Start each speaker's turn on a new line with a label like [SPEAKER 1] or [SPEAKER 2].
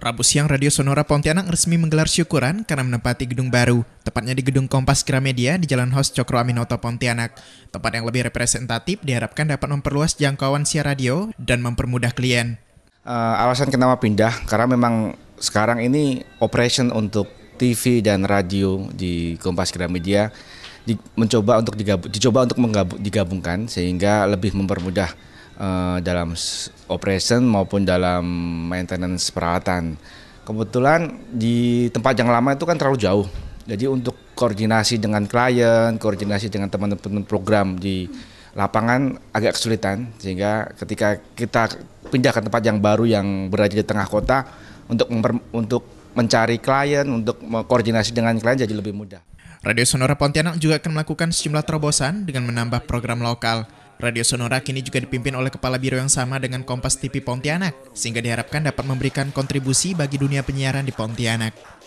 [SPEAKER 1] Rabu siang Radio Sonora Pontianak resmi menggelar syukuran karena menempati gedung baru, tepatnya di gedung Kompas Gramedia di Jalan Host Cokro Aminoto Pontianak. Tempat yang lebih representatif diharapkan dapat memperluas jangkauan siar radio dan mempermudah klien.
[SPEAKER 2] Uh, alasan kenapa pindah karena memang sekarang ini operation untuk TV dan radio di Kompas Gramedia di, mencoba untuk digabung, dicoba untuk menggabung, digabungkan sehingga lebih mempermudah Eh, dalam operation maupun dalam maintenance peralatan. Kebetulan di tempat yang lama itu kan terlalu jauh. Jadi untuk koordinasi dengan klien, koordinasi dengan teman-teman program di lapangan agak kesulitan sehingga ketika kita pindah ke tempat yang baru yang berada di tengah kota untuk memper, untuk mencari klien, untuk koordinasi dengan klien jadi lebih mudah.
[SPEAKER 1] Radio Sonora Pontianak juga akan melakukan sejumlah terobosan dengan menambah program lokal. Radio Sonora kini juga dipimpin oleh kepala biro yang sama dengan Kompas TV Pontianak, sehingga diharapkan dapat memberikan kontribusi bagi dunia penyiaran di Pontianak.